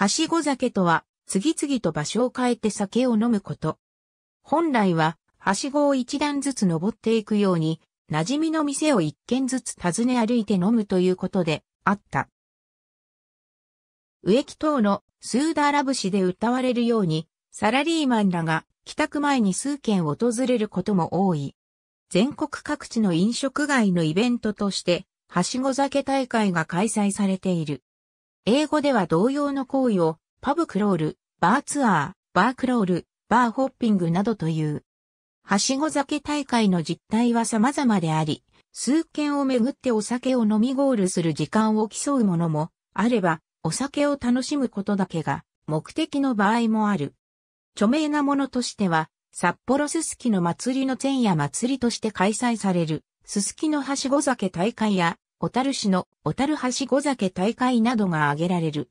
はしご酒とは、次々と場所を変えて酒を飲むこと。本来は、はしごを一段ずつ登っていくように、馴染みの店を一軒ずつ訪ね歩いて飲むということで、あった。植木等のスーダーラブ節で歌われるように、サラリーマンらが帰宅前に数軒訪れることも多い。全国各地の飲食街のイベントとして、はしご酒大会が開催されている。英語では同様の行為を、パブクロール、バーツアー、バークロール、バーホッピングなどという。はしご酒大会の実態は様々であり、数件をめぐってお酒を飲みゴールする時間を競うものも、あれば、お酒を楽しむことだけが目的の場合もある。著名なものとしては、札幌すすきの祭りの前夜祭りとして開催される、すすきのはしご酒大会や、小樽市の小樽はしご酒大会などが挙げられる。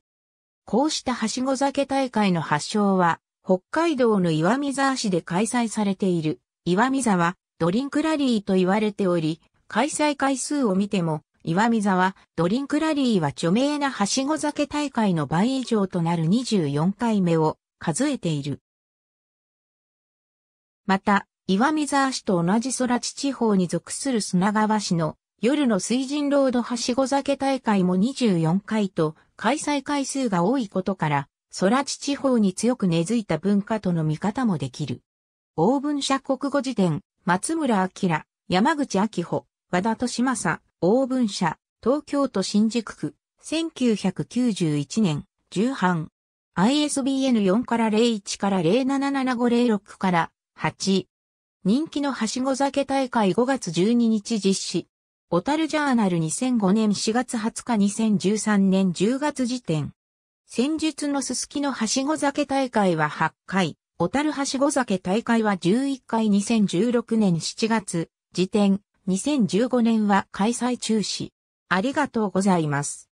こうしたはしご酒大会の発祥は、北海道の岩見沢市で開催されている、岩見沢ドリンクラリーと言われており、開催回数を見ても、岩見沢ドリンクラリーは著名なはしご酒大会の倍以上となる24回目を数えている。また、岩見沢市と同じ空地地方に属する砂川市の夜の水神ロードはしご酒大会も24回と開催回数が多いことから、空地地方に強く根付いた文化との見方もできる。大文社国語辞典、松村明、山口明穂、和田利正、大文社、東京都新宿区、1991年、重版。ISBN 4から01から077506から8。人気のはしご酒大会5月12日実施。小樽ジャーナル2005年4月20日2013年10月時点。戦術のすすきのはしご酒大会は8回、小樽はしご酒大会は11回2016年7月、時点、2015年は開催中止。ありがとうございます。